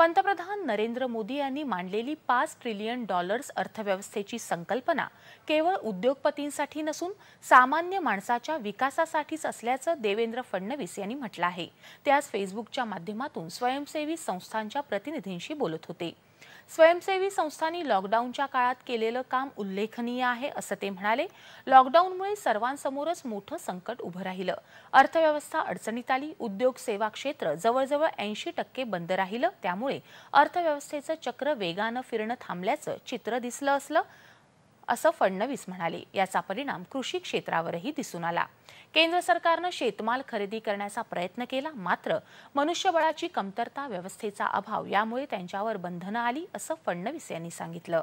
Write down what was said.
पंतप्रधान नरेंद्र मोदी यांनी मांडलेली पाच ट्रिलियन डॉलर्स अर्थव्यवस्थेची संकल्पना केवळ उद्योगपतींसाठी नसून सामान्य माणसाच्या विकासासाठीच असल्याचं देवेंद्र फडणवीस यांनी म्हटलं आहे ते आज फेसबुकच्या माध्यमातून स्वयंसेवी संस्थांच्या प्रतिनिधींशी बोलत होते स्वयंसेवी संस्थांनी लॉकडाऊनच्या काळात केलेलं काम उल्लेखनीय आहे असं ते म्हणाले लॉकडाऊनमुळे सर्वांसमोरच मोठं संकट उभं राहिलं अर्थव्यवस्था अडचणीत आली उद्योग सेवा क्षेत्र जवळजवळ ऐंशी टक्के बंद राहिलं त्यामुळे अर्थव्यवस्थेचं चक्र वेगानं फिरणं थांबल्याचं चित्र दिसलं असलं असं फडणवीस म्हणाले याचा परिणाम कृषी क्षेत्रावरही दिसून आला केंद्र सरकारनं शेतमाल खरेदी करण्याचा प्रयत्न केला मात्र मनुष्यबळाची कमतरता व्यवस्थेचा अभाव यामुळे त्यांच्यावर बंधनं आली असं फडणवीस यांनी सांगितलं